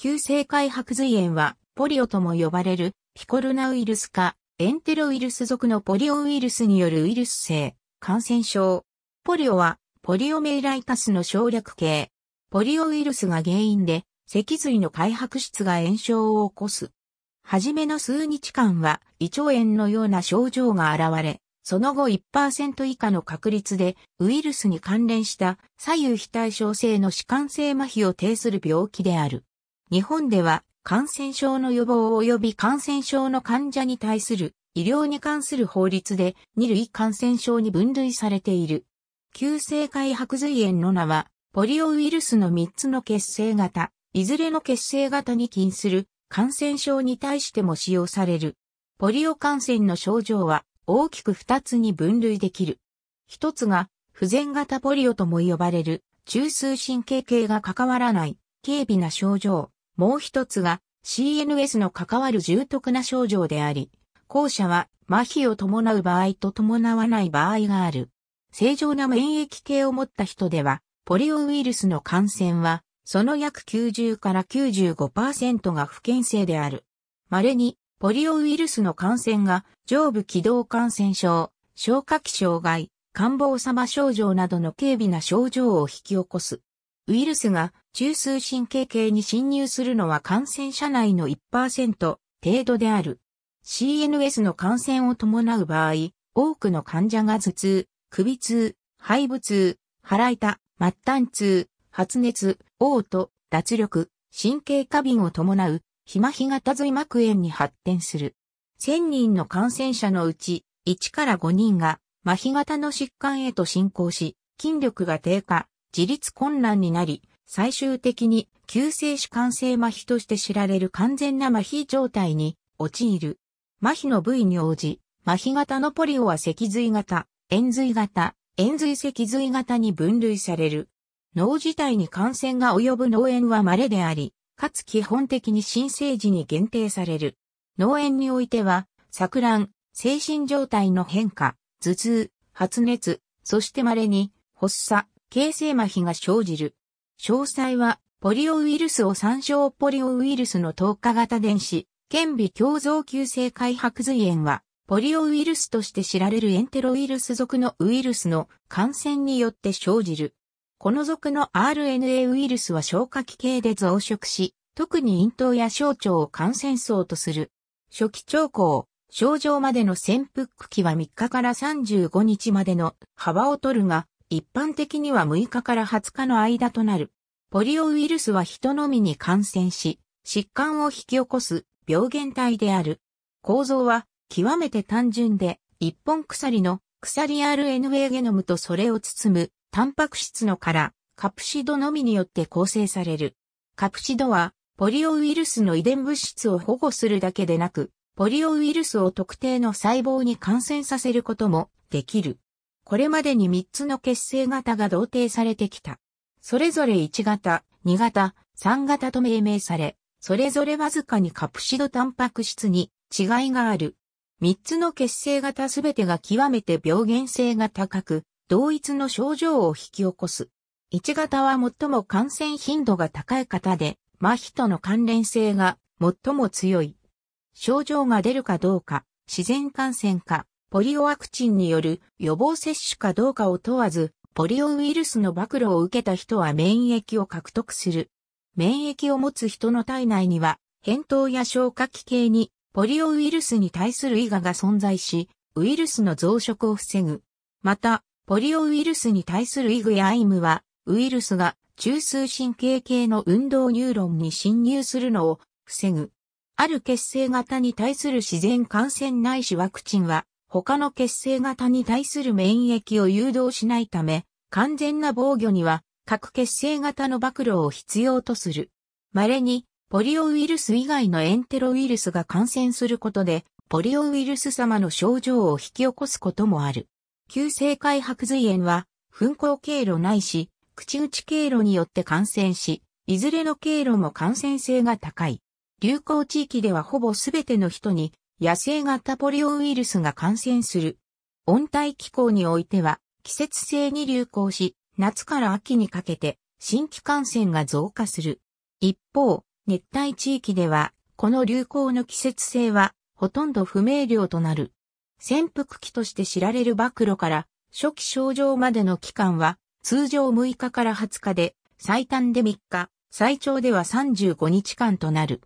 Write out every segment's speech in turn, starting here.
急性開白髄炎は、ポリオとも呼ばれる、ピコルナウイルスか、エンテロウイルス属のポリオウイルスによるウイルス性、感染症。ポリオは、ポリオメイライタスの省略形。ポリオウイルスが原因で、脊髄の開白質が炎症を起こす。はじめの数日間は、胃腸炎のような症状が現れ、その後1%以下の確率でウイルスに関連した左右非対称性の弛緩性麻痺を呈する病気である。日本では感染症の予防及び感染症の患者に対する医療に関する法律で2類感染症に分類されている。急性回白髄炎の名は、ポリオウイルスの3つの血清型、いずれの血清型に近する感染症に対しても使用される。ポリオ感染の症状は大きく2つに分類できる。1つが不全型ポリオとも呼ばれる中枢神経系が関わらない軽微な症状。もう一つが CNS の関わる重篤な症状であり、後者は麻痺を伴う場合と伴わない場合がある。正常な免疫系を持った人では、ポリオウイルスの感染は、その約90から95%が不健性である。稀に、ポリオウイルスの感染が、上部気道感染症、消化器障害、感冒様症状などの軽微な症状を引き起こす。ウイルスが中枢神経系に侵入するのは感染者内の1%程度である。CNS の感染を伴う場合、多くの患者が頭痛、首痛、肺部痛、腹痛、末端痛、発熱、嘔吐、脱力、神経過敏を伴う、ひまひ型髄膜炎に発展する。1000人の感染者のうち、1から5人が、麻痺型の疾患へと進行し、筋力が低下、自立困難になり、最終的に急性主幹性麻痺として知られる完全な麻痺状態に陥る。麻痺の部位に応じ、麻痺型のポリオは脊髄型、円髄型、円髄脊髄型に分類される。脳自体に感染が及ぶ脳炎は稀であり、かつ基本的に新生児に限定される。脳炎においては、錯乱、精神状態の変化、頭痛、発熱、そして稀に、発作、形成麻痺が生じる。詳細は、ポリオウイルスを参照ポリオウイルスの透過型電子、顕微鏡像急性開白髄炎は、ポリオウイルスとして知られるエンテロウイルス属のウイルスの感染によって生じる。この属の RNA ウイルスは消化器系で増殖し、特に咽頭や小腸を感染層とする。初期兆候、症状までの潜伏期は3日から35日までの幅を取るが、一般的には6日から20日の間となる。ポリオウイルスは人のみに感染し、疾患を引き起こす病原体である。構造は極めて単純で、一本鎖の鎖 RNA ゲノムとそれを包むタンパク質の殻、カプシドのみによって構成される。カプシドはポリオウイルスの遺伝物質を保護するだけでなく、ポリオウイルスを特定の細胞に感染させることもできる。これまでに3つの結成型が同定されてきた。それぞれ1型、2型、3型と命名され、それぞれわずかにカプシドタンパク質に違いがある。3つの結成型すべてが極めて病原性が高く、同一の症状を引き起こす。1型は最も感染頻度が高い方で、麻痺との関連性が最も強い。症状が出るかどうか、自然感染か、ポリオワクチンによる予防接種かどうかを問わず、ポリオウイルスの暴露を受けた人は免疫を獲得する。免疫を持つ人の体内には、扁桃や消化器系にポリオウイルスに対する胃がが存在し、ウイルスの増殖を防ぐ。また、ポリオウイルスに対するイグやアイムは、ウイルスが中枢神経系の運動ニューロンに侵入するのを防ぐ。ある血清型に対する自然感染ないしワクチンは、他の血清型に対する免疫を誘導しないため、完全な防御には、各血清型の暴露を必要とする。稀に、ポリオウイルス以外のエンテロウイルスが感染することで、ポリオウイルス様の症状を引き起こすこともある。急性回白髄炎は、噴光経路ないし、口々経路によって感染し、いずれの経路も感染性が高い。流行地域ではほぼすべての人に野生型ポリオウイルスが感染する。温帯気候においては、季節性に流行し、夏から秋にかけて、新規感染が増加する。一方、熱帯地域では、この流行の季節性は、ほとんど不明瞭となる。潜伏期として知られる暴露から、初期症状までの期間は、通常6日から20日で、最短で3日、最長では35日間となる。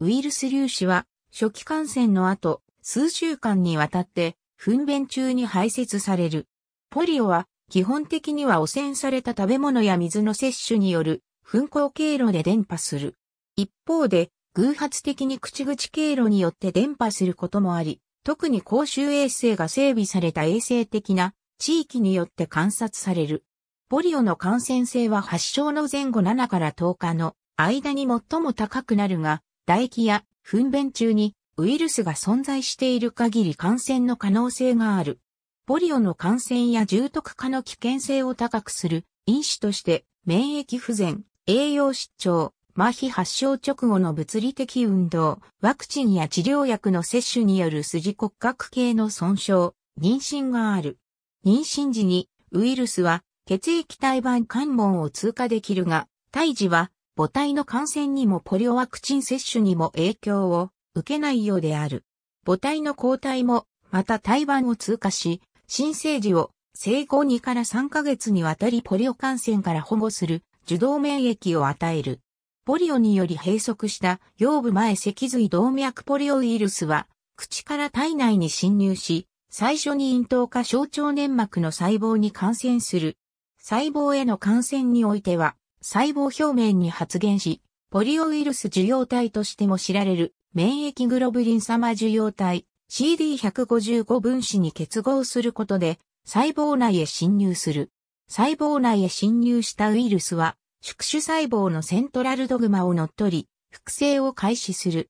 ウイルス粒子は初期感染の後、数週間にわたって、糞便中に排泄される。ポリオは、基本的には汚染された食べ物や水の摂取による、糞行経路で伝播する。一方で、偶発的に口々経路によって伝播することもあり、特に公衆衛生が整備された衛生的な地域によって観察される。ポリオの感染性は発症の前後7から10日の間に最も高くなるが、唾液や糞便中にウイルスが存在している限り感染の可能性がある。ポリオの感染や重篤化の危険性を高くする因子として免疫不全、栄養失調、麻痺発症直後の物理的運動、ワクチンや治療薬の接種による筋骨格系の損傷、妊娠がある。妊娠時にウイルスは血液体板関門を通過できるが、胎児は母体の感染にもポリオワクチン接種にも影響を受けないようである。母体の抗体も、また胎盤を通過し、新生児を生後2から3ヶ月にわたりポリオ感染から保護する受動免疫を与える。ポリオにより閉塞した腰部前脊髄動脈ポリオウイルスは、口から体内に侵入し、最初に咽頭下小腸粘膜の細胞に感染する。細胞への感染においては、細胞表面に発現し、ポリオウイルス受容体としても知られる免疫グロブリン様受容体 CD155 分子に結合することで細胞内へ侵入する。細胞内へ侵入したウイルスは宿主細胞のセントラルドグマを乗っ取り、複製を開始する。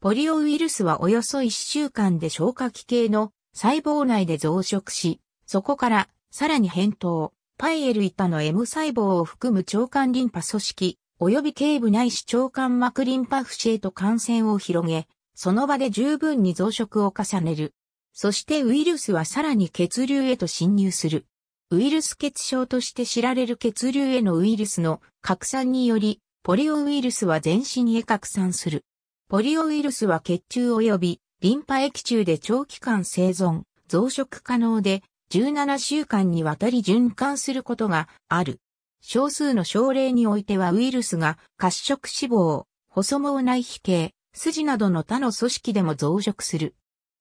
ポリオウイルスはおよそ1週間で消化器系の細胞内で増殖し、そこからさらに変動。パイエル板の M 細胞を含む腸管リンパ組織、及び頸部内視腸管膜リンパ節へと感染を広げ、その場で十分に増殖を重ねる。そしてウイルスはさらに血流へと侵入する。ウイルス血症として知られる血流へのウイルスの拡散により、ポリオウイルスは全身へ拡散する。ポリオウイルスは血中及びリンパ液中で長期間生存、増殖可能で、17週間にわたり循環することがある。少数の症例においてはウイルスが褐色脂肪、細毛内皮系、筋などの他の組織でも増殖する。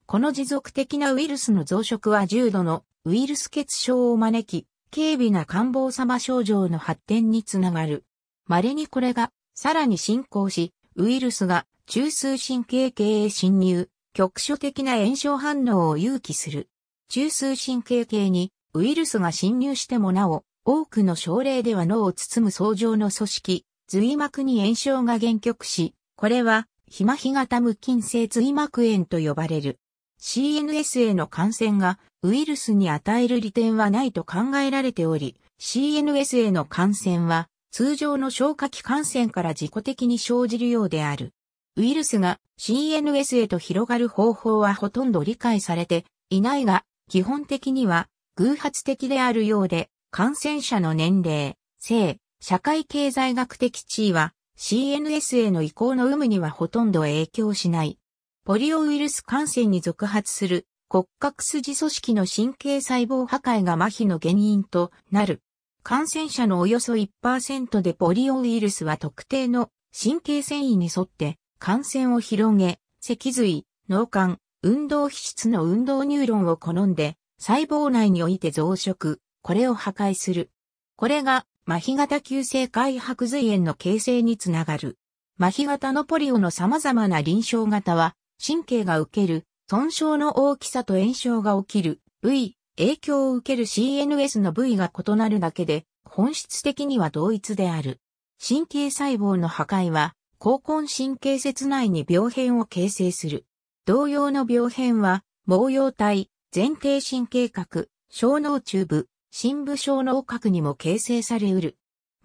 この持続的なウイルスの増殖は重度のウイルス血症を招き、軽微な感冒様症状の発展につながる。稀にこれがさらに進行し、ウイルスが中枢神経系へ侵入、局所的な炎症反応を誘起する。中枢神経系にウイルスが侵入してもなお、多くの症例では脳を包む層状の組織、髄膜に炎症が限局し、これは、ひまひ型無菌性髄膜炎と呼ばれる。CNS への感染がウイルスに与える利点はないと考えられており、CNS への感染は通常の消化器感染から自己的に生じるようである。ウイルスが CNS へと広がる方法はほとんど理解されていないが、基本的には偶発的であるようで、感染者の年齢、性、社会経済学的地位は CNS への移行の有無にはほとんど影響しない。ポリオウイルス感染に続発する骨格筋組織の神経細胞破壊が麻痺の原因となる。感染者のおよそ1%でポリオウイルスは特定の神経繊維に沿って感染を広げ、脊髄、脳幹、運動皮質の運動ニューロンを好んで、細胞内において増殖、これを破壊する。これが、麻痺型急性開白髄炎の形成につながる。麻痺型のポリオの様々な臨床型は、神経が受ける、損傷の大きさと炎症が起きる、部位、影響を受ける CNS の部位が異なるだけで、本質的には同一である。神経細胞の破壊は、高根神経節内に病変を形成する。同様の病変は、毛様体、前提神経核、小脳中部、深部小脳核にも形成されうる。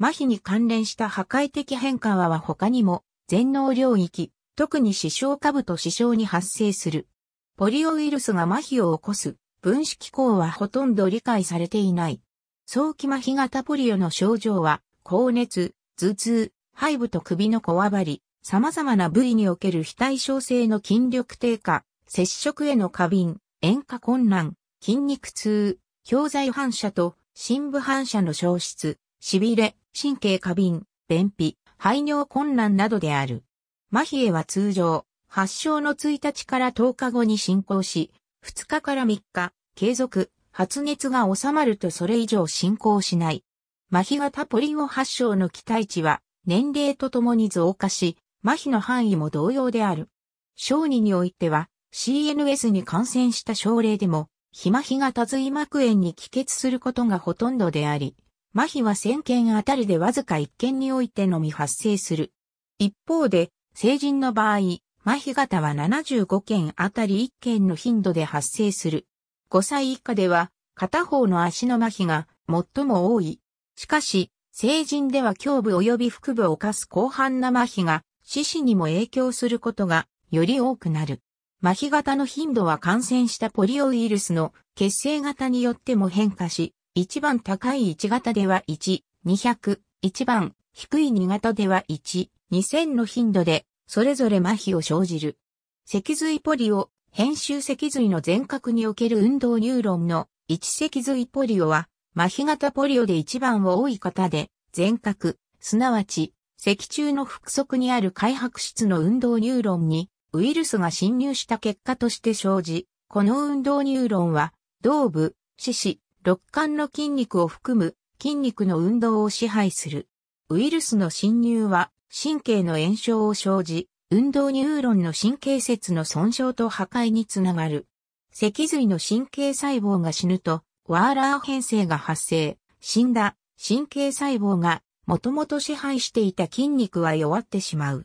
麻痺に関連した破壊的変化は他にも、全脳領域、特に視床下部と視床に発生する。ポリオウイルスが麻痺を起こす分子機構はほとんど理解されていない。早期麻痺型ポリオの症状は、高熱、頭痛、背部と首のこわばり、様々な部位における非対称性の筋力低下、接触への過敏、塩化困難、筋肉痛、教材反射と深部反射の消失、痺れ、神経過敏、便秘、排尿困難などである。麻痺は通常、発症の1日から10日後に進行し、2日から3日、継続、発熱が収まるとそれ以上進行しない。麻痺型ポリオ発症の期待値は年齢とともに増加し、麻痺の範囲も同様である。小児においては、CNS に感染した症例でも、肥麻痺型髄膜炎に帰結することがほとんどであり、麻痺は1000件あたりでわずか1件においてのみ発生する。一方で、成人の場合、麻痺型は75件あたり1件の頻度で発生する。5歳以下では、片方の足の麻痺が最も多い。しかし、成人では胸部及び腹部を犯す広範な麻痺が四肢にも影響することがより多くなる。麻痺型の頻度は感染したポリオウイルスの血清型によっても変化し、一番高い1型では1、200、一番低い2型では1、2000の頻度で、それぞれ麻痺を生じる。脊髄ポリオ、編集脊髄の全角における運動ニューロンの一脊髄ポリオは、麻痺型ポリオで一番多い方で、全角、すなわち脊柱の腹側にある開白質の運動ニューロンにウイルスが侵入した結果として生じ、この運動ニューロンは、胴部、四肢、肋間の筋肉を含む筋肉の運動を支配する。ウイルスの侵入は神経の炎症を生じ、運動ニューロンの神経節の損傷と破壊につながる。脊髄の神経細胞が死ぬと、ワーラー変性が発生、死んだ神経細胞がもともと支配していた筋肉は弱ってしまう。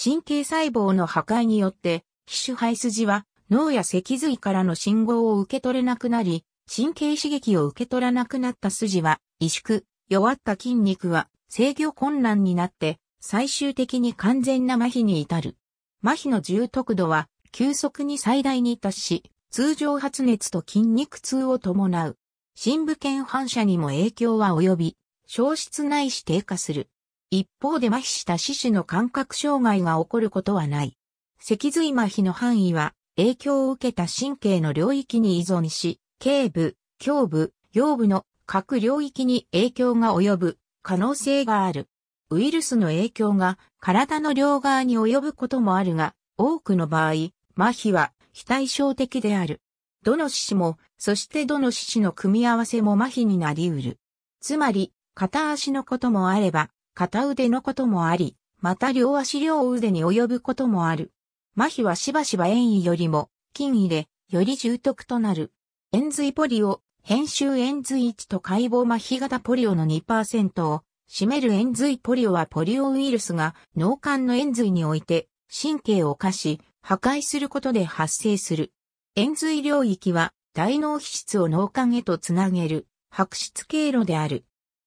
神経細胞の破壊によって、皮種肺筋は脳や脊髄からの信号を受け取れなくなり、神経刺激を受け取らなくなった筋は萎縮、弱った筋肉は制御困難になって最終的に完全な麻痺に至る。麻痺の重篤度は急速に最大に達し、通常発熱と筋肉痛を伴う。深部腱反射にも影響は及び、消失ないし低下する。一方で麻痺した四肢の感覚障害が起こることはない。脊髄麻痺の範囲は影響を受けた神経の領域に依存し、頸部、胸部、腰部の各領域に影響が及ぶ可能性がある。ウイルスの影響が体の両側に及ぶこともあるが、多くの場合、麻痺は非対称的である。どの四肢も、そしてどの四肢の組み合わせも麻痺になり得る。つまり、片足のこともあれば、片腕のこともあり、また両足両腕に及ぶこともある。麻痺はしばしば遠位よりも、近位で、より重篤となる。円髄ポリオ、編集円髄1と解剖麻痺型ポリオの2%を占める円髄ポリオはポリオウイルスが脳幹の円髄において神経を化し破壊することで発生する。円髄領域は大脳皮質を脳幹へとつなげる白質経路である。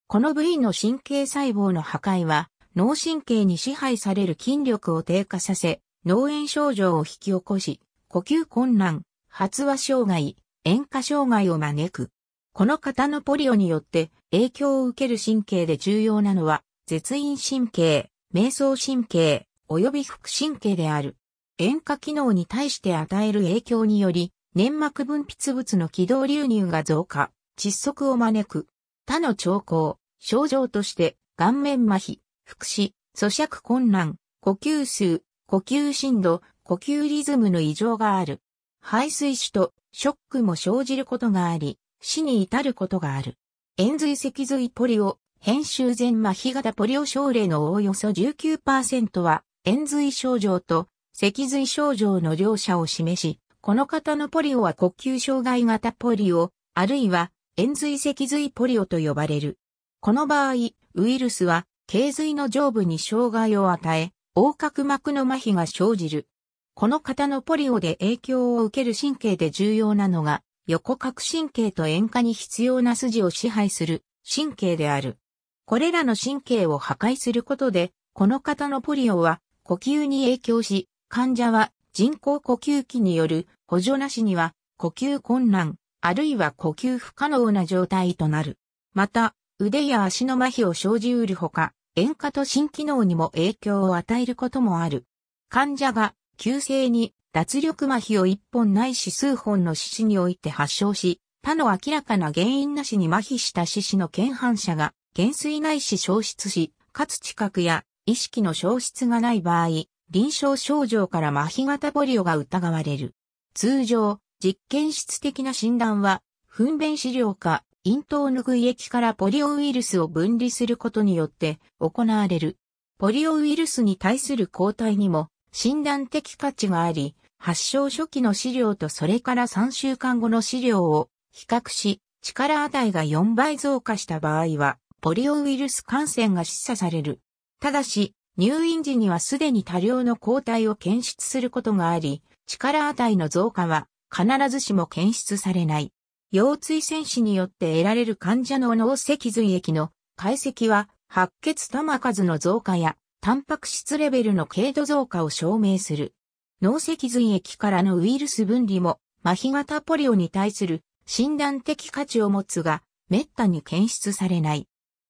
この部位の神経細胞の破壊は、脳神経に支配される筋力を低下させ、脳炎症状を引き起こし、呼吸困難、発話障害、炎化障害を招く。この方のポリオによって影響を受ける神経で重要なのは、絶飲神経、瞑想神経、及び副神経である。炎化機能に対して与える影響により、粘膜分泌物の軌道流入が増加、窒息を招く。他の兆候、症状として、顔面麻痺、腹死、咀嚼困難、呼吸数、呼吸振動、呼吸リズムの異常がある。排水腫とショックも生じることがあり、死に至ることがある。円髄脊髄ポリオ、編集前麻痺型ポリオ症例のおおよそ19%は、円髄症状と脊髄症状の両者を示し、この方のポリオは呼吸障害型ポリオ、あるいは延髄脊髄ポリオと呼ばれる。この場合、ウイルスは、頸髄の上部に障害を与え、横隔膜の麻痺が生じる。この方のポリオで影響を受ける神経で重要なのが、横隔神経と塩化に必要な筋を支配する神経である。これらの神経を破壊することで、この方のポリオは呼吸に影響し、患者は人工呼吸器による補助なしには呼吸困難、あるいは呼吸不可能な状態となる。また、腕や足の麻痺を生じうるほか、塩化と新機能にも影響を与えることもある。患者が急性に脱力麻痺を一本ないし数本の四肢において発症し、他の明らかな原因なしに麻痺した四肢の検反射が減衰ないし消失し、かつ知覚や意識の消失がない場合、臨床症状から麻痺型ポリオが疑われる。通常、実験室的な診断は、糞便資料か、咽頭拭液からポリオウイルスを分離することによって行われる。ポリオウイルスに対する抗体にも診断的価値があり、発症初期の資料とそれから3週間後の資料を比較し、力値が4倍増加した場合は、ポリオウイルス感染が示唆される。ただし、入院時にはすでに多量の抗体を検出することがあり、力値の増加は必ずしも検出されない。腰椎戦死によって得られる患者の脳脊髄液の解析は、白血玉数の増加や、タンパク質レベルの軽度増加を証明する。脳脊髄液からのウイルス分離も、麻痺型ポリオに対する診断的価値を持つが、滅多に検出されない。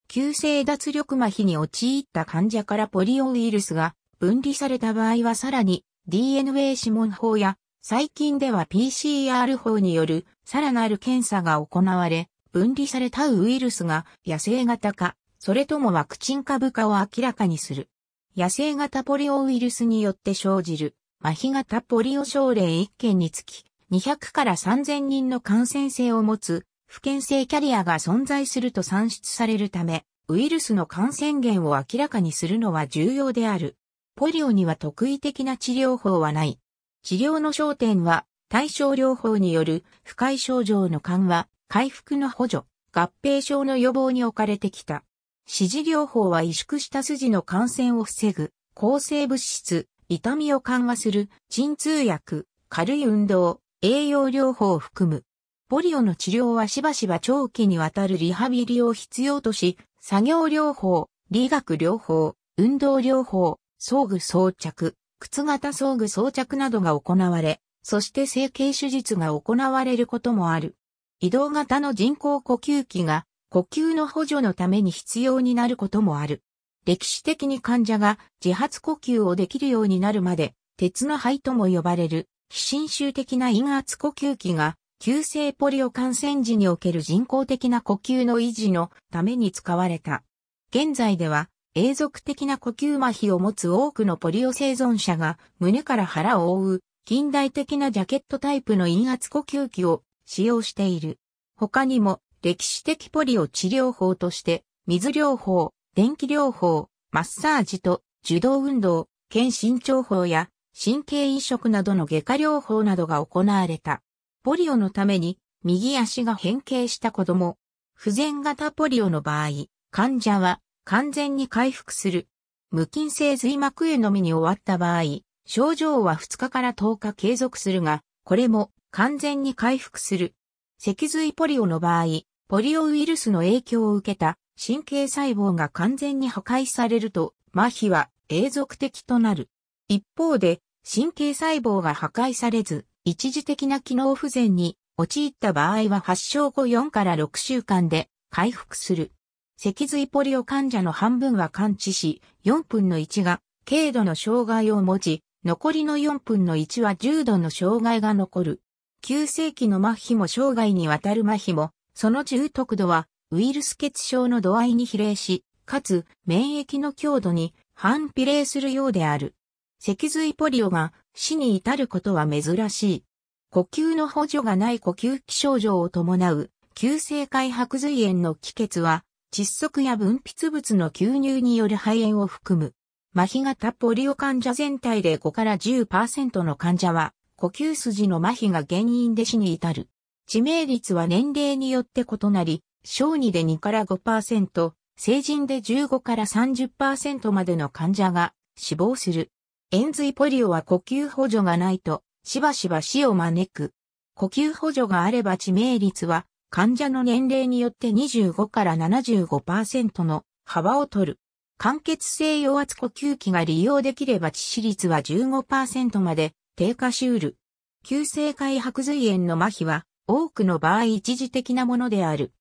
急性脱力麻痺に陥った患者からポリオウイルスが分離された場合はさらに DNA 指紋法や最近では PCR 法によるさらなる検査が行われ、分離されたウイルスが野生型か、それともワクチン株かを明らかにする。野生型ポリオウイルスによって生じる、麻痺型ポリオ症例1件につき、200から3000人の感染性を持つ、不健性キャリアが存在すると算出されるため、ウイルスの感染源を明らかにするのは重要である。ポリオには特異的な治療法はない。治療の焦点は、対症療法による不快症状の緩和、回復の補助、合併症の予防に置かれてきた。支持療法は萎縮した筋の感染を防ぐ、抗生物質、痛みを緩和する、鎮痛薬、軽い運動、栄養療法を含む。ポリオの治療はしばしば長期にわたるリハビリを必要とし、作業療法、理学療法、運動療法、装具装着、靴型装具装着などが行われ、そして整形手術が行われることもある。移動型の人工呼吸器が呼吸の補助のために必要になることもある。歴史的に患者が自発呼吸をできるようになるまで、鉄の肺とも呼ばれる、非侵襲的な陰圧呼吸器が、急性ポリオ感染時における人工的な呼吸の維持のために使われた。現在では、永続的な呼吸麻痺を持つ多くのポリオ生存者が胸から腹を覆う近代的なジャケットタイプの陰圧呼吸器を使用している。他にも歴史的ポリオ治療法として水療法、電気療法、マッサージと受動運動、検診療法や神経移植などの外科療法などが行われた。ポリオのために右足が変形した子供、不全型ポリオの場合、患者は完全に回復する。無菌性髄膜炎のみに終わった場合、症状は2日から10日継続するが、これも完全に回復する。脊髄ポリオの場合、ポリオウイルスの影響を受けた神経細胞が完全に破壊されると、麻痺は永続的となる。一方で、神経細胞が破壊されず、一時的な機能不全に陥った場合は発症後4から6週間で回復する。脊髄ポリオ患者の半分は完治し、4分の1が軽度の障害を持ち、残りの4分の1は重度の障害が残る。急性期の麻痺も障害にわたる麻痺も、その重篤度はウイルス血症の度合いに比例し、かつ免疫の強度に反比例するようである。脊髄ポリオが死に至ることは珍しい。呼吸の補助がない呼吸器症状を伴う急性開白髄炎の帰結は窒息や分泌物の吸入による肺炎を含む。麻痺型ポリオ患者全体で5から10%の患者は、呼吸筋の麻痺が原因で死に至る。致命率は年齢によって異なり、小児で2から5%、成人で15から30%までの患者が死亡する。炎髄ポリオは呼吸補助がないと、しばしば死を招く。呼吸補助があれば致命率は患者の年齢によって25から75%の幅を取る。間欠性陽圧呼吸器が利用できれば致死率は15%まで低下しうる。急性開白髄炎の麻痺は多くの場合一時的なものである。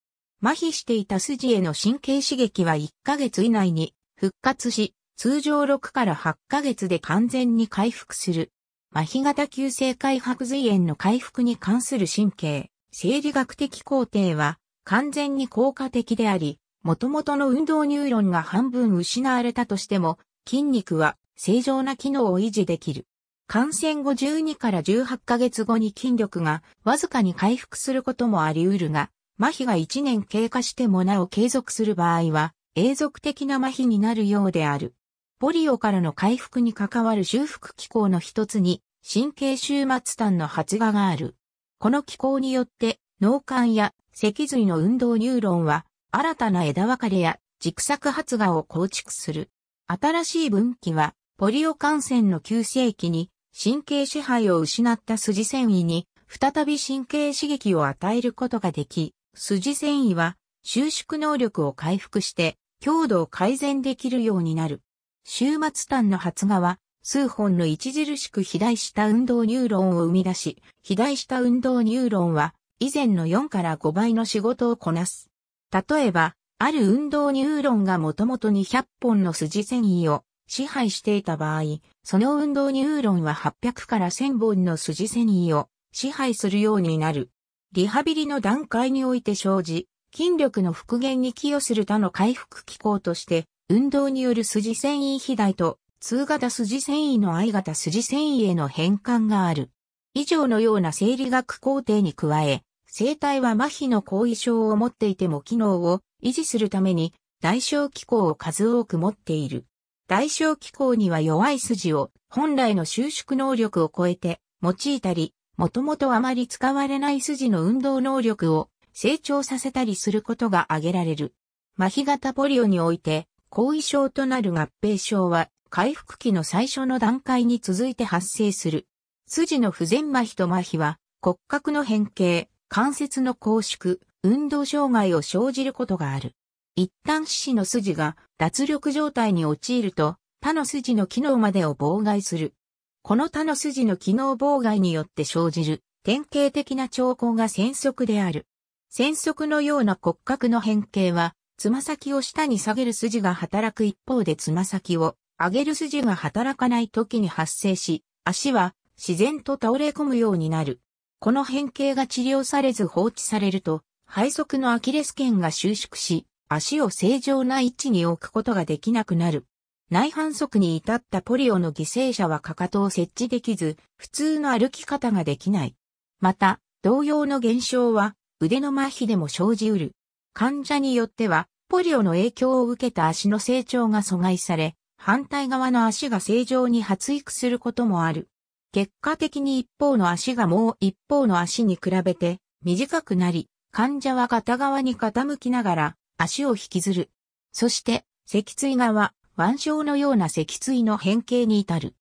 麻痺していた筋への神経刺激は1ヶ月以内に復活し、通常6から8ヶ月で完全に回復する。麻痺型急性開白髄炎の回復に関する神経、生理学的工程は完全に効果的であり、元々の運動ニューロンが半分失われたとしても、筋肉は正常な機能を維持できる。感染後12から18ヶ月後に筋力がわずかに回復することもあり得るが、麻痺が1年経過してもなお継続する場合は、永続的な麻痺になるようである。ポリオからの回復に関わる修復機構の一つに、神経終末端の発芽がある。この機構によって、脳幹や脊髄の運動ニューロンは、新たな枝分かれや軸索発芽を構築する。新しい分岐は、ポリオ感染の急性期に、神経支配を失った筋繊維に、再び神経刺激を与えることができ、筋繊維は収縮能力を回復して強度を改善できるようになる。終末端の発芽は数本の著しく肥大した運動ニューロンを生み出し、肥大した運動ニューロンは、以前の4から5倍の仕事をこなす。例えば、ある運動ニューロンがもともと200本の筋繊維を支配していた場合、その運動ニューロンは800から1000本の筋繊維を支配するようになる。リハビリの段階において生じ、筋力の復元に寄与する他の回復機構として、運動による筋繊維肥大と通型筋繊維の相型筋繊維への変換がある。以上のような生理学工程に加え、生体は麻痺の後遺症を持っていても機能を維持するために代償機構を数多く持っている。代償機構には弱い筋を本来の収縮能力を超えて用いたり、もともとあまり使われない筋の運動能力を成長させたりすることが挙げられる。麻痺型ポリオにおいて後遺症となる合併症は、回復期の最初の段階に続いて発生する。筋の不全麻痺と麻痺は、骨格の変形、関節の拘縮、運動障害を生じることがある。一旦四肢の筋が脱力状態に陥ると、他の筋の機能までを妨害する。この他の筋の機能妨害によって生じる典型的な兆候が戦足である。戦足のような骨格の変形はつま先を下に下げる筋が働く一方でつま先を上げる筋が働かない時に発生し、足は自然と倒れ込むようになる。この変形が治療されず放置されると、肺側のアキレス腱が収縮し、足を正常な位置に置くことができなくなる。内反則に至ったポリオの犠牲者はかかとを設置できず、普通の歩き方ができない。また、同様の現象は腕の麻痺でも生じうる。患者によっては、ポリオの影響を受けた足の成長が阻害され、反対側の足が正常に発育することもある。結果的に一方の足がもう一方の足に比べて短くなり、患者は片側に傾きながら足を引きずる。そして、脊椎側、腕章のような脊椎の変形に至る。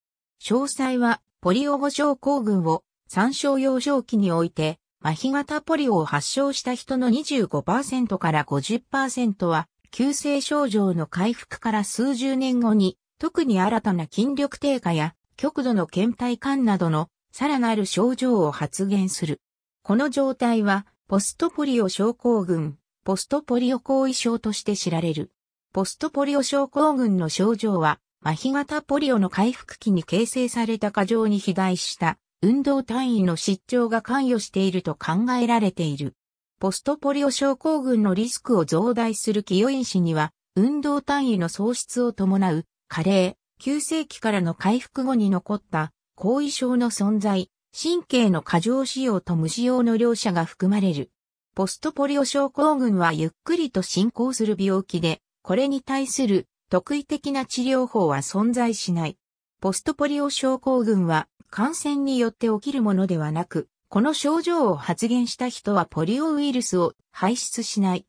詳細は、ポリオゴ症候群を参照幼少期において麻痺型ポリオを発症した人の25%から50%は、急性症状の回復から数十年後に、特に新たな筋力低下や極度の倦怠感などのさらなる症状を発現する。この状態は、ポストポリオ症候群、ポストポリオ後遺症として知られる。ポストポリオ症候群の症状は、麻痺型ポリオの回復期に形成された過剰に肥大した運動単位の失調が関与していると考えられている。ポストポリオ症候群のリスクを増大する寄与因子には、運動単位の喪失を伴う、加齢、急性期からの回復後に残った後遺症の存在、神経の過剰使用と無使用の両者が含まれる。ポストポリオ症候群はゆっくりと進行する病気で、これに対する特異的な治療法は存在しない。ポストポリオ症候群は感染によって起きるものではなく、この症状を発現した人はポリオウイルスを排出しない。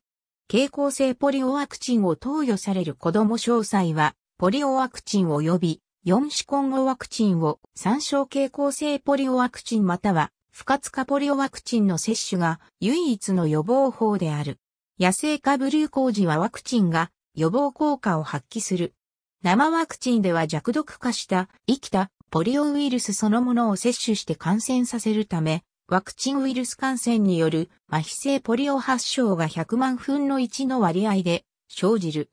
経口性ポリオワクチンを投与される子供詳細は、ポリオワクチン及び4種混合ワクチンを参照経口性ポリオワクチンまたは不活化ポリオワクチンの接種が唯一の予防法である。野生化ブルー工事はワクチンが予防効果を発揮する。生ワクチンでは弱毒化した生きたポリオウイルスそのものを摂取して感染させるため、ワクチンウイルス感染による麻痺性ポリオ発症が100万分の1の割合で生じる。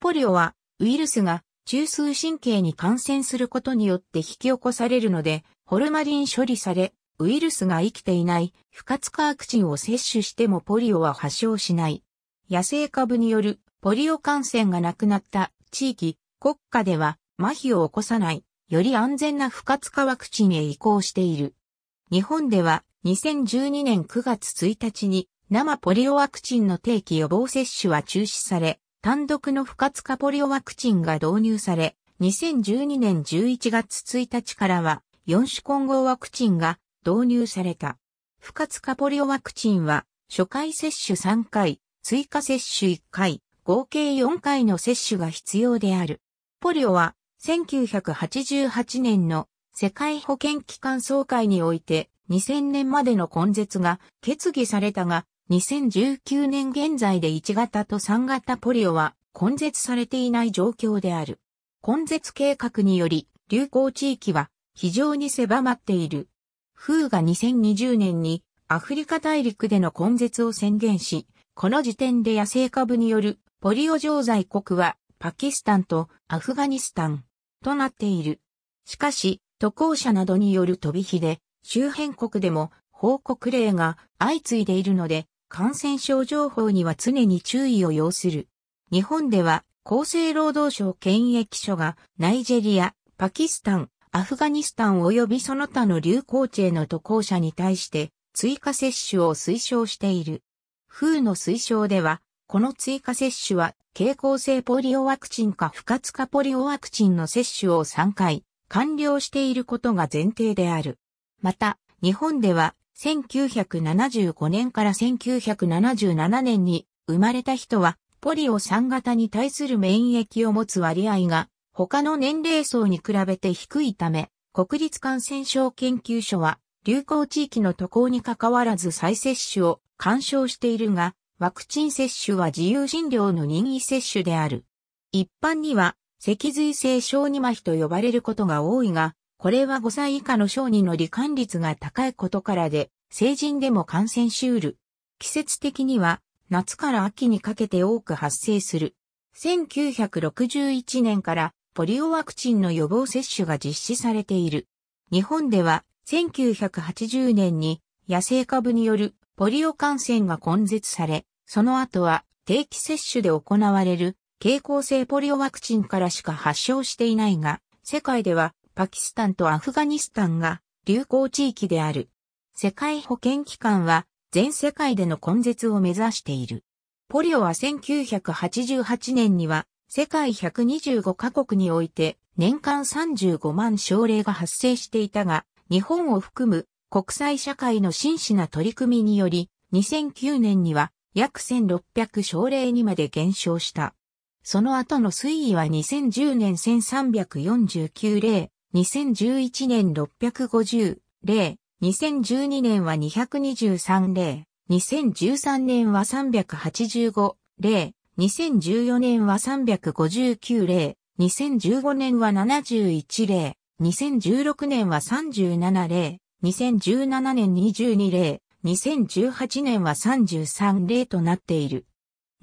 ポリオはウイルスが中枢神経に感染することによって引き起こされるので、ホルマリン処理され、ウイルスが生きていない不活化ワクチンを摂取してもポリオは発症しない。野生株によるポリオ感染がなくなった地域、国家では麻痺を起こさないより安全な不活化ワクチンへ移行している。日本では2012年9月1日に生ポリオワクチンの定期予防接種は中止され、単独の不活化ポリオワクチンが導入され、2012年11月1日からは4種混合ワクチンが導入された。不活化ポリオワクチンは初回接種3回、追加接種1回、合計4回の接種が必要である。ポリオは1988年の世界保健機関総会において2000年までの根絶が決議されたが、2019年現在で1型と3型ポリオは根絶されていない状況である。根絶計画により流行地域は非常に狭まっている。風が2020年にアフリカ大陸での根絶を宣言し、この時点で野生株によるポリオ錠剤国はパキスタンとアフガニスタン、となっている。しかし、渡航者などによる飛び火で、周辺国でも報告例が相次いでいるので、感染症情報には常に注意を要する。日本では、厚生労働省検疫所がナイジェリア、パキスタン、アフガニスタン及びその他の流行地への渡航者に対して追加接種を推奨している。風の推奨ではこの追加接種は、経口性ポリオワクチンか不活化ポリオワクチンの接種を3回、完了していることが前提である。また、日本では、1975年から1977年に生まれた人は、ポリオ3型に対する免疫を持つ割合が、他の年齢層に比べて低いため、国立感染症研究所は、流行地域の渡航に関わらず再接種を干渉しているが、ワクチン接種は自由診療の任意接種である。一般には、脊髄性小児麻痺と呼ばれることが多いが、これは5歳以下の小児の罹患率が高いことからで、成人でも感染しうる。季節的には、夏から秋にかけて多く発生する。1961年からポリオワクチンの予防接種が実施されている。日本では1980年に野生株によるポリオ感染が根絶され、その後は定期接種で行われる経口性ポリオワクチンからしか発症していないが、世界ではパキスタンとアフガニスタンが流行地域である。世界保健機関は全世界での根絶を目指している。ポリオは1988年には世界125カ国において年間35万症例が発生していたが、日本を含む国際社会の真摯な取り組みにより、2009年には約1600症例にまで減少した。その後の推移は2010年1349例、2011年650例、2012年は223例、2013年は385例、2014年は359例、2015年は71例、2016年は37例、2017年22例、2018年は33例となっている。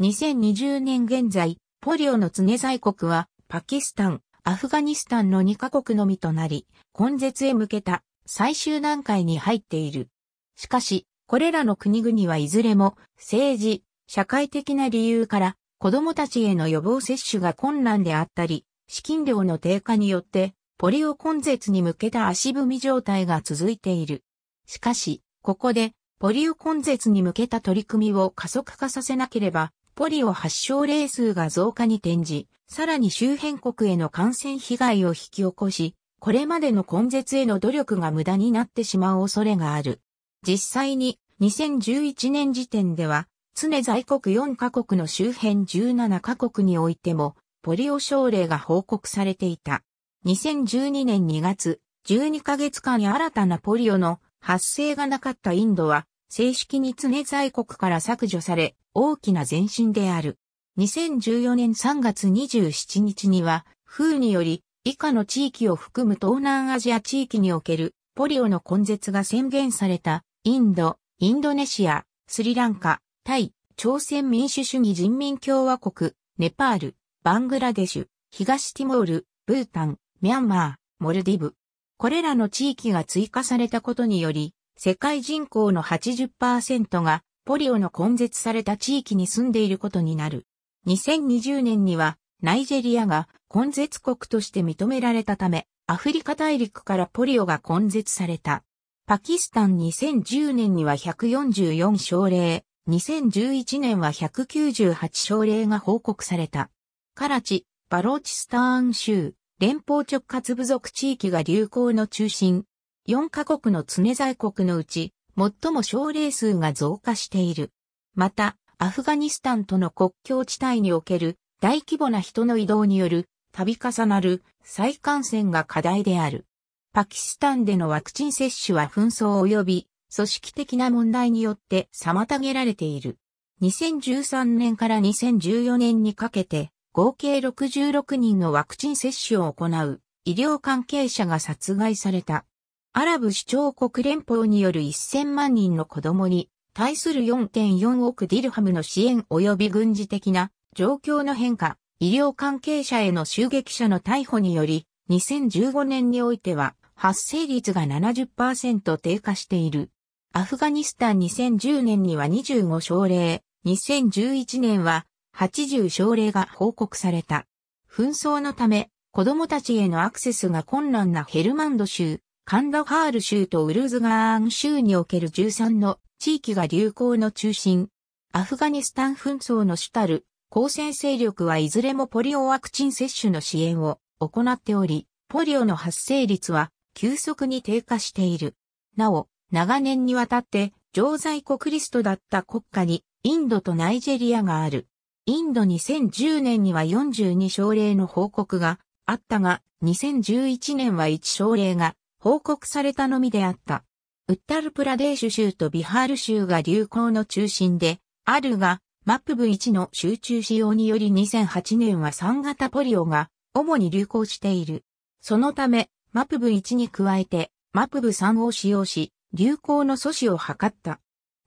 2020年現在、ポリオの常在国は、パキスタン、アフガニスタンの2カ国のみとなり、根絶へ向けた最終段階に入っている。しかし、これらの国々はいずれも政治、社会的な理由から子供たちへの予防接種が困難であったり、資金量の低下によってポリオ根絶に向けた足踏み状態が続いている。しかし、ここで、ポリオ根絶に向けた取り組みを加速化させなければ、ポリオ発症例数が増加に転じ、さらに周辺国への感染被害を引き起こし、これまでの根絶への努力が無駄になってしまう恐れがある。実際に、2011年時点では、常在国4カ国の周辺17カ国においても、ポリオ症例が報告されていた。2012年2月、12ヶ月間に新たなポリオの発生がなかったインドは、正式に常在国から削除され、大きな前進である。2014年3月27日には、風により、以下の地域を含む東南アジア地域におけるポリオの根絶が宣言された、インド、インドネシア、スリランカ、タイ、朝鮮民主主義人民共和国、ネパール、バングラデシュ、東ティモール、ブータン、ミャンマー、モルディブ。これらの地域が追加されたことにより、世界人口の80%がポリオの根絶された地域に住んでいることになる。2020年にはナイジェリアが根絶国として認められたため、アフリカ大陸からポリオが根絶された。パキスタン2010年には144症例、2011年は198症例が報告された。カラチ、バローチスターン州、連邦直轄部族地域が流行の中心。4カ国の常在国のうち、最も症例数が増加している。また、アフガニスタンとの国境地帯における大規模な人の移動による度重なる再感染が課題である。パキスタンでのワクチン接種は紛争及び組織的な問題によって妨げられている。2013年から2014年にかけて合計66人のワクチン接種を行う医療関係者が殺害された。アラブ首長国連邦による1000万人の子供に対する4.4億ディルハムの支援及び軍事的な状況の変化、医療関係者への襲撃者の逮捕により、2015年においては発生率が70%低下している。アフガニスタン2010年には25症例、2011年は80症例が報告された。紛争のため、子供たちへのアクセスが困難なヘルマンド州、カンダハール州とウルズガーン州における13の地域が流行の中心。アフガニスタン紛争の主たる抗戦勢力はいずれもポリオワクチン接種の支援を行っており、ポリオの発生率は急速に低下している。なお、長年にわたって常在国リストだった国家にインドとナイジェリアがある。インド2010年には42症例の報告があったが、2011年は1症例が報告されたのみであった。ウッタルプラデーシュ州とビハール州が流行の中心であるが、マップ部1の集中使用により2008年は3型ポリオが主に流行している。そのため、マップ部1に加えて、マップ部3を使用し、流行の阻止を図った。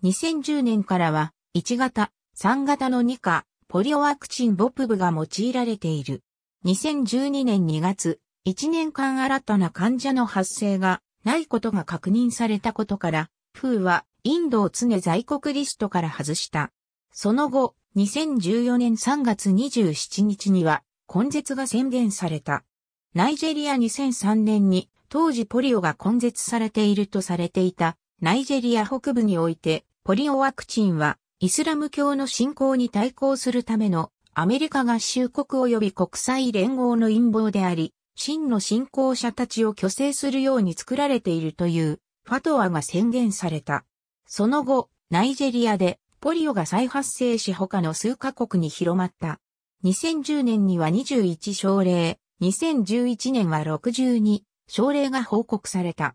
2010年からは、1型、3型の2価、ポリオワクチンボプブが用いられている。2012年2月、1年間新たな患者の発生がないことが確認されたことから、風ーはインドを常在国リストから外した。その後、2014年3月27日には根絶が宣言された。ナイジェリア2003年に当時ポリオが根絶されているとされていたナイジェリア北部においてポリオワクチンはイスラム教の信仰に対抗するためのアメリカ合衆国及び国際連合の陰謀であり、真の信仰者たちを虚勢するように作られているというファトワが宣言された。その後、ナイジェリアでポリオが再発生し他の数カ国に広まった。2010年には21症例、2011年は62症例が報告された。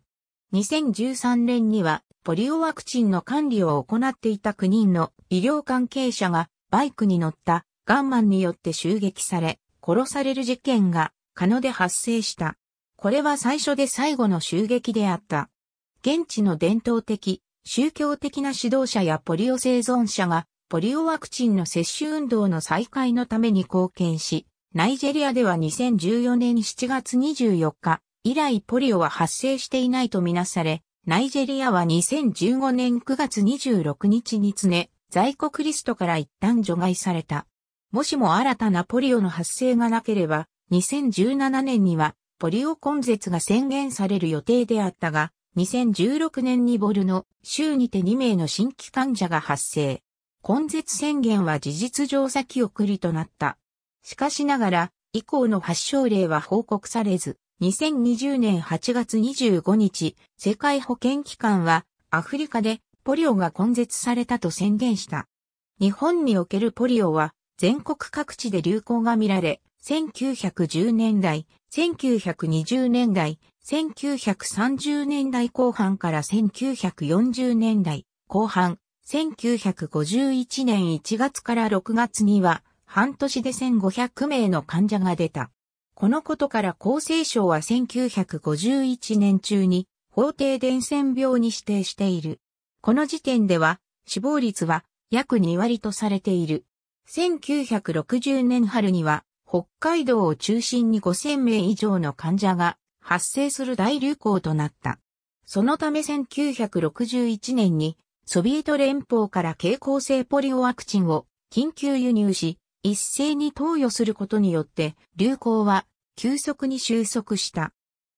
2013年にはポリオワクチンの管理を行っていた9人の医療関係者がバイクに乗ったガンマンによって襲撃され、殺される事件が可能で発生した。これは最初で最後の襲撃であった。現地の伝統的、宗教的な指導者やポリオ生存者がポリオワクチンの接種運動の再開のために貢献し、ナイジェリアでは2014年7月24日、以来ポリオは発生していないとみなされ、ナイジェリアは2015年9月26日に常、在国リストから一旦除外された。もしも新たなポリオの発生がなければ、2017年にはポリオ根絶が宣言される予定であったが、2016年にボルの州にて2名の新規患者が発生。根絶宣言は事実上先送りとなった。しかしながら、以降の発症例は報告されず、2020年8月25日、世界保健機関はアフリカでポリオが根絶されたと宣言した。日本におけるポリオは全国各地で流行が見られ、1910年代、1920年代、1930年代後半から1940年代後半、1951年1月から6月には半年で1500名の患者が出た。このことから厚生省は1951年中に法定伝染病に指定している。この時点では死亡率は約2割とされている。1960年春には北海道を中心に5000名以上の患者が発生する大流行となった。そのため1961年にソビエト連邦から経口性ポリオワクチンを緊急輸入し、一斉に投与することによって流行は急速に収束した。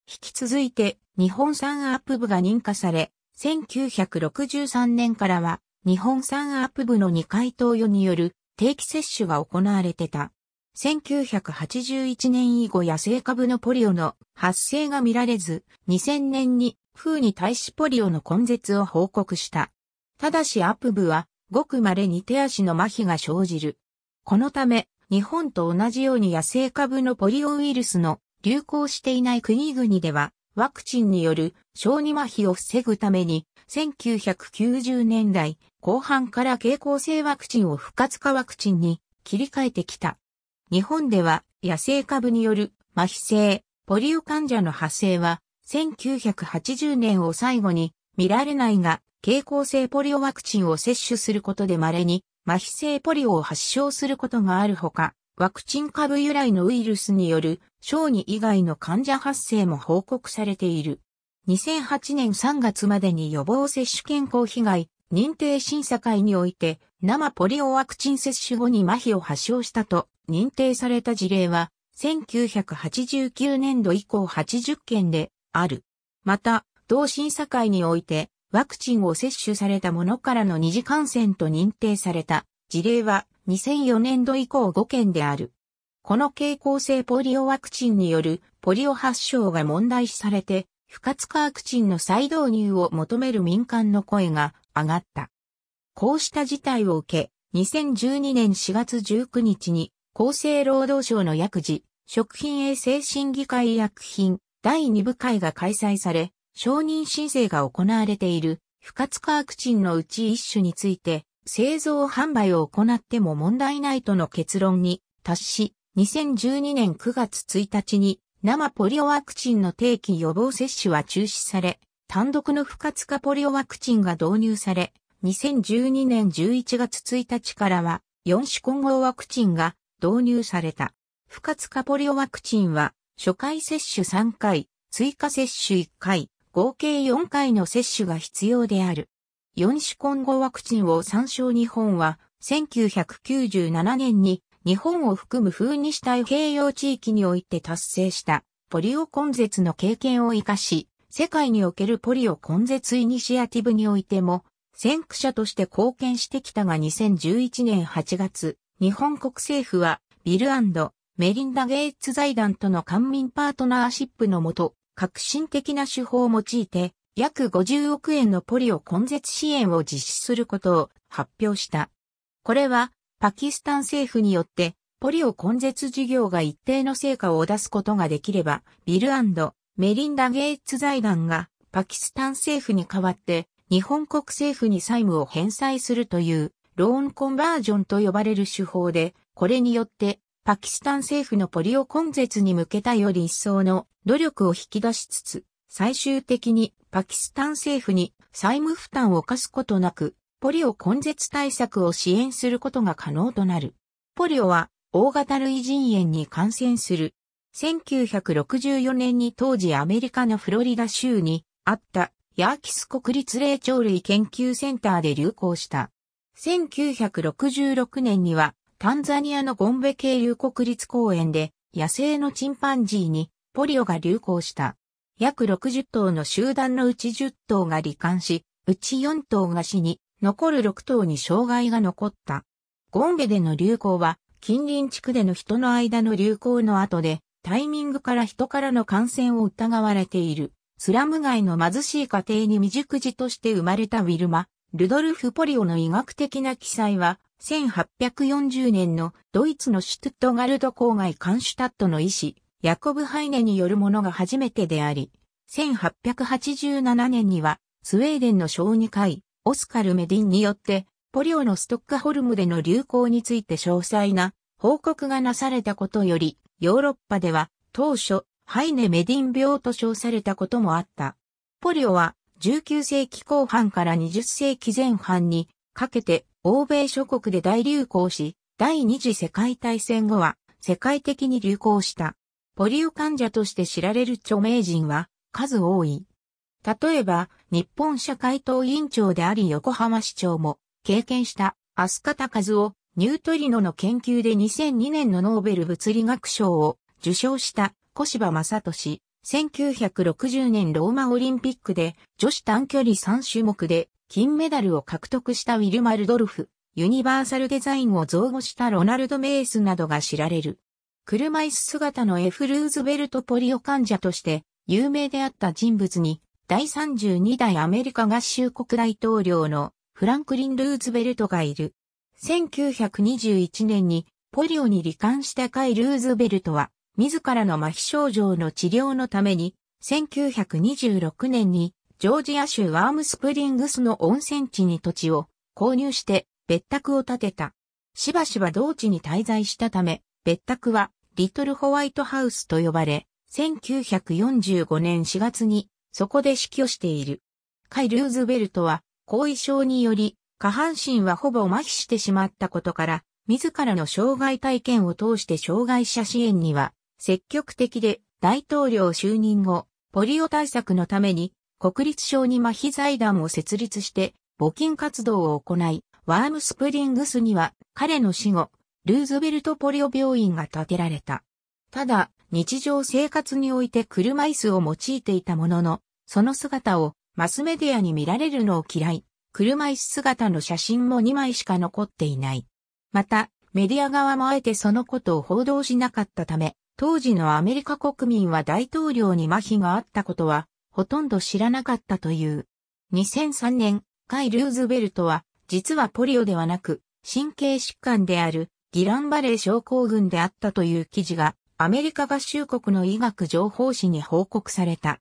引き続いて日本産アップ部が認可され、1963年からは日本産アップ部の2回投与による定期接種が行われてた。1981年以後野生株のポリオの発生が見られず、2000年に風に対しポリオの根絶を報告した。ただしアップ部は、ごく稀に手足の麻痺が生じる。このため、日本と同じように野生株のポリオウイルスの流行していない国々では、ワクチンによる小児麻痺を防ぐために、1990年代後半から経口性ワクチンを不活化ワクチンに切り替えてきた。日本では野生株による麻痺性、ポリオ患者の発生は、1980年を最後に見られないが、経口性ポリオワクチンを接種することで稀に麻痺性ポリオを発症することがあるほか、ワクチン株由来のウイルスによる小児以外の患者発生も報告されている。2008年3月までに予防接種健康被害認定審査会において生ポリオワクチン接種後に麻痺を発症したと認定された事例は1989年度以降80件である。また、同審査会においてワクチンを接種された者からの二次感染と認定された事例は2004年度以降5件である。この経口性ポリオワクチンによるポリオ発症が問題視されて、不活化ワクチンの再導入を求める民間の声が上がった。こうした事態を受け、2012年4月19日に厚生労働省の薬事、食品衛生審議会医薬品第2部会が開催され、承認申請が行われている不活化ワクチンのうち一種について製造販売を行っても問題ないとの結論に達し、2012年9月1日に生ポリオワクチンの定期予防接種は中止され、単独の不活化ポリオワクチンが導入され、2012年11月1日からは4種混合ワクチンが導入された。不活化ポリオワクチンは初回接種3回、追加接種1回、合計4回の接種が必要である。4種混合ワクチンを参照日本は、1997年に日本を含む風にした太平洋地域において達成したポリオ根絶の経験を活かし、世界におけるポリオ根絶イニシアティブにおいても、先駆者として貢献してきたが2011年8月、日本国政府はビルメリンダ・ゲイツ財団との官民パートナーシップのもと、革新的な手法を用いて、約50億円のポリオ根絶支援を実施することを発表した。これは、パキスタン政府によって、ポリオ根絶事業が一定の成果を出すことができれば、ビルメリンダ・ゲイツ財団が、パキスタン政府に代わって、日本国政府に債務を返済するという、ローンコンバージョンと呼ばれる手法で、これによってパキスタン政府のポリオ根絶に向けたより一層の努力を引き出しつつ、最終的にパキスタン政府に債務負担を課すことなく、ポリオ根絶対策を支援することが可能となる。ポリオは大型類人炎に感染する。1964年に当時アメリカのフロリダ州にあったヤーキス国立霊長類研究センターで流行した。1966年にはタンザニアのゴンベ渓流国立公園で野生のチンパンジーにポリオが流行した。約60頭の集団のうち10頭が罹患し、うち4頭が死に、残る6頭に障害が残った。ゴンベでの流行は、近隣地区での人の間の流行の後で、タイミングから人からの感染を疑われている。スラム街の貧しい家庭に未熟児として生まれたウィルマ、ルドルフ・ポリオの医学的な記載は1840年のドイツのシュトゥットガルド郊外カンシュタットの医師、ヤコブ・ハイネによるものが初めてであり、1887年にはスウェーデンの小児科医、オスカル・メディンによって、ポリオのストックホルムでの流行について詳細な報告がなされたことより、ヨーロッパでは当初、ハイネ・メディン病と称されたこともあった。ポリオは19世紀後半から20世紀前半にかけて欧米諸国で大流行し、第二次世界大戦後は世界的に流行した。ポリオ患者として知られる著名人は数多い。例えば、日本社会党委員長であり横浜市長も経験したカタカ和夫、ニュートリノの研究で2002年のノーベル物理学賞を受賞した小柴正俊、1960年ローマオリンピックで女子短距離3種目で金メダルを獲得したウィルマ・ルドルフ、ユニバーサルデザインを造語したロナルド・メイスなどが知られる。車椅子姿のエフ・ルーズベルト・ポリオ患者として有名であった人物に、第32代アメリカ合衆国大統領のフランクリン・ルーズベルトがいる。1921年にポリオに罹患したカイ・ルーズベルトは、自らの麻痺症状の治療のために、1926年にジョージア州ワームスプリングスの温泉地に土地を購入して別宅を建てた。しばしば同地に滞在したため、別宅はリトルホワイトハウスと呼ばれ、1945年4月にそこで死去している。カイ・ルーズベルトは後遺症により下半身はほぼ麻痺してしまったことから、自らの障害体験を通して障害者支援には積極的で大統領就任後、ポリオ対策のために国立小児麻痺財団を設立して、募金活動を行い、ワームスプリングスには彼の死後、ルーズベルトポリオ病院が建てられた。ただ、日常生活において車椅子を用いていたものの、その姿をマスメディアに見られるのを嫌い、車椅子姿の写真も2枚しか残っていない。また、メディア側もあえてそのことを報道しなかったため、当時のアメリカ国民は大統領に麻痺があったことはほとんど知らなかったという。2003年、カイ・ルーズベルトは、実はポリオではなく、神経疾患であるギランバレー症候群であったという記事が、アメリカ合衆国の医学情報誌に報告された。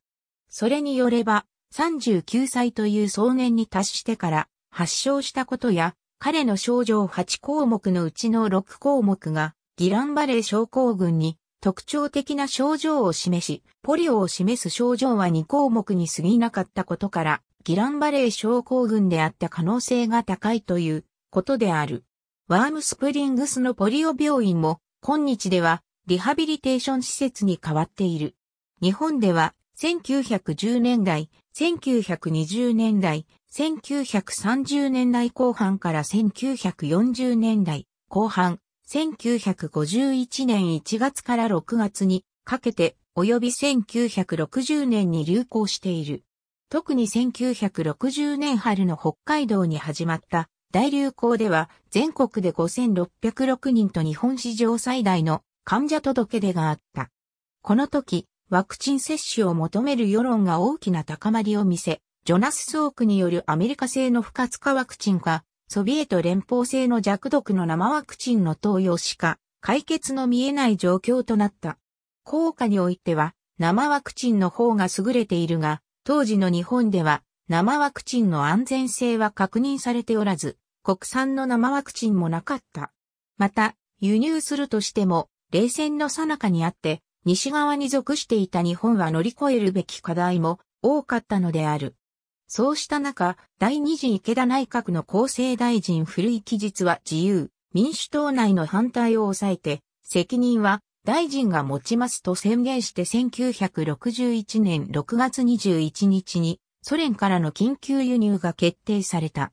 それによれば、39歳という壮年に達してから発症したことや、彼の症状8項目のうちの6項目がギランバレー症候群に特徴的な症状を示し、ポリオを示す症状は2項目に過ぎなかったことから、ギランバレー症候群であった可能性が高いということである。ワームスプリングスのポリオ病院も、今日ではリハビリテーション施設に変わっている。日本では1910年代、1920年代、1930年代後半から1940年代後半、1951年1月から6月にかけて及び1960年に流行している。特に1960年春の北海道に始まった大流行では全国で5606人と日本史上最大の患者届出があった。この時、ワクチン接種を求める世論が大きな高まりを見せ、ジョナス・ソークによるアメリカ製の不活化ワクチンがソビエト連邦製の弱毒の生ワクチンの投与しか解決の見えない状況となった。効果においては生ワクチンの方が優れているが、当時の日本では生ワクチンの安全性は確認されておらず、国産の生ワクチンもなかった。また、輸入するとしても、冷戦の最中にあって、西側に属していた日本は乗り越えるべき課題も多かったのである。そうした中、第二次池田内閣の厚生大臣古井記述は自由、民主党内の反対を抑えて、責任は大臣が持ちますと宣言して1961年6月21日にソ連からの緊急輸入が決定された。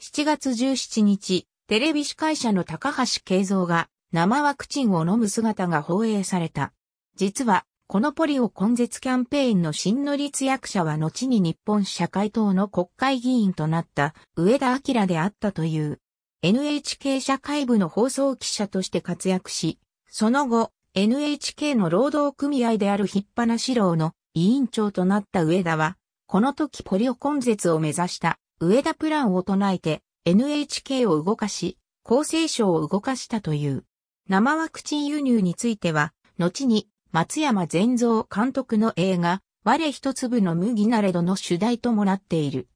7月17日、テレビ司会者の高橋慶三が生ワクチンを飲む姿が放映された。実はこのポリオ根絶キャンペーンの新の立役者は後に日本社会党の国会議員となった上田明であったという。NHK 社会部の放送記者として活躍し、その後、NHK の労働組合である引っぱなし郎の委員長となった上田は、この時ポリオ根絶を目指した上田プランを唱えて NHK を動かし、厚生省を動かしたという。生ワクチン輸入については、後に松山善造監督の映画、我一粒の麦なれどの主題ともなっている。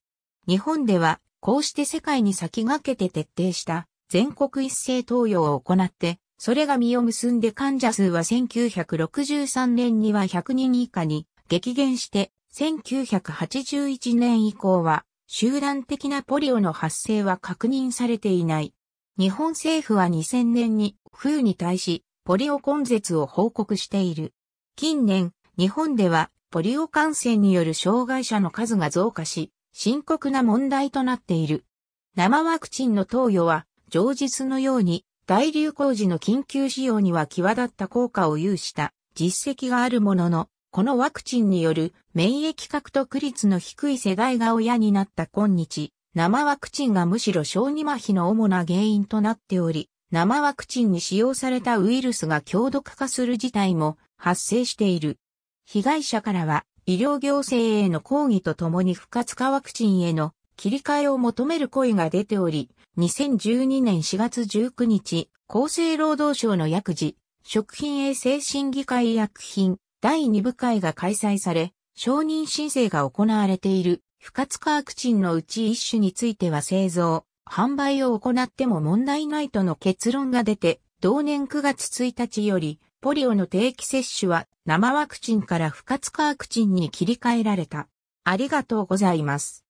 日本では、こうして世界に先駆けて徹底した全国一斉投与を行って、それが実を結んで患者数は1963年には100人以下に激減して、1981年以降は集団的なポリオの発生は確認されていない。日本政府は2000年に、風に対し、ポリオ根絶を報告している。近年、日本ではポリオ感染による障害者の数が増加し、深刻な問題となっている。生ワクチンの投与は、常日のように大流行時の緊急使用には際立った効果を有した実績があるものの、このワクチンによる免疫獲得率の低い世代が親になった今日、生ワクチンがむしろ小児麻痺の主な原因となっており、生ワクチンに使用されたウイルスが強毒化する事態も発生している。被害者からは医療行政への抗議とともに不活化ワクチンへの切り替えを求める声が出ており、2012年4月19日、厚生労働省の薬事、食品衛生審議会薬品第2部会が開催され、承認申請が行われている不活化ワクチンのうち一種については製造、販売を行っても問題ないとの結論が出て、同年9月1日より、ポリオの定期接種は生ワクチンから不活化ワクチンに切り替えられた。ありがとうございます。